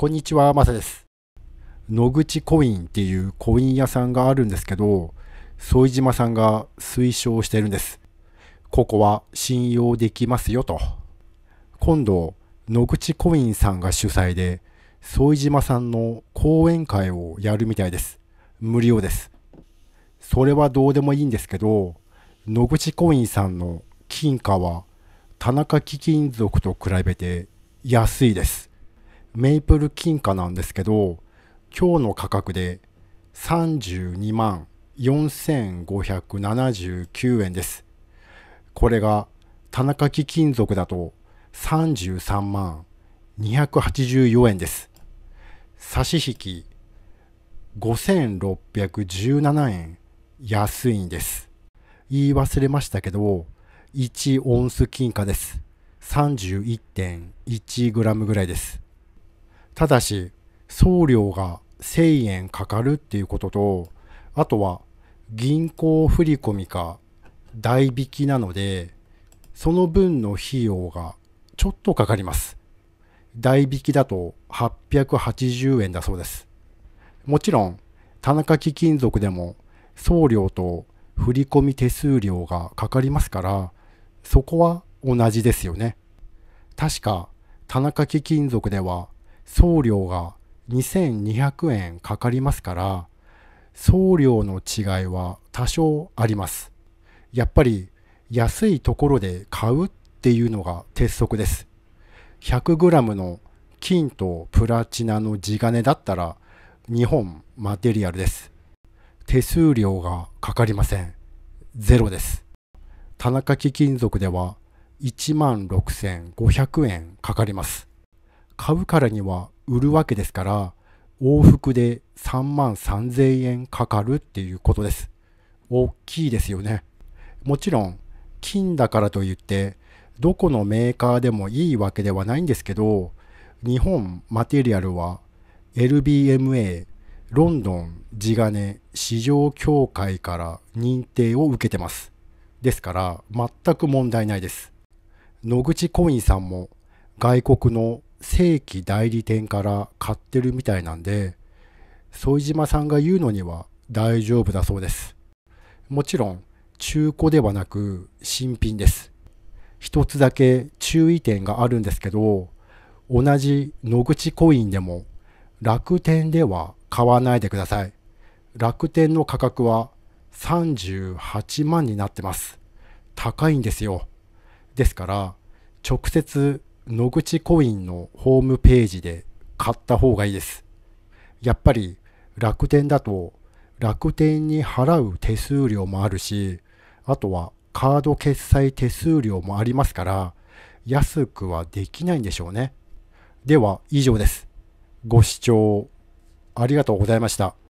こんにちは、まさです。野口コインっていうコイン屋さんがあるんですけど、副島さんが推奨してるんです。ここは信用できますよと。今度、野口コインさんが主催で、副島さんの講演会をやるみたいです。無料です。それはどうでもいいんですけど、野口コインさんの金貨は田中貴金属と比べて安いです。メイプル金貨なんですけど今日の価格で32万4579円ですこれが田中貴金属だと33万284円です差し引き5617円安いんです言い忘れましたけど1オンス金貨です 31.1g ぐらいですただし送料が1000円かかるっていうこととあとは銀行振込か代引きなのでその分の費用がちょっとかかります代引きだと880円だそうですもちろん田中貴金属でも送料と振込手数料がかかりますからそこは同じですよね確か田中貴金属では送料が2200円かかりますから送料の違いは多少ありますやっぱり安いところで買うっていうのが鉄則です 100g の金とプラチナの地金だったら日本マテリアルです手数料がかかりませんゼロです田中貴金属では1万6500円かかります買うからには売るわけですから往復で3万3000円かかるっていうことです大きいですよねもちろん金だからといってどこのメーカーでもいいわけではないんですけど日本マテリアルは LBMA ロンドン地金市場協会から認定を受けてますですから全く問題ないです野口コインさんも外国の正規代理店から買ってるみたいなんで副島さんが言うのには大丈夫だそうですもちろん中古ではなく新品です一つだけ注意点があるんですけど同じ野口コインでも楽天では買わないでください楽天の価格は38万になってます高いんですよですから直接野口コインのホームページで買った方がいいです。やっぱり楽天だと楽天に払う手数料もあるし、あとはカード決済手数料もありますから、安くはできないんでしょうね。では以上です。ご視聴ありがとうございました。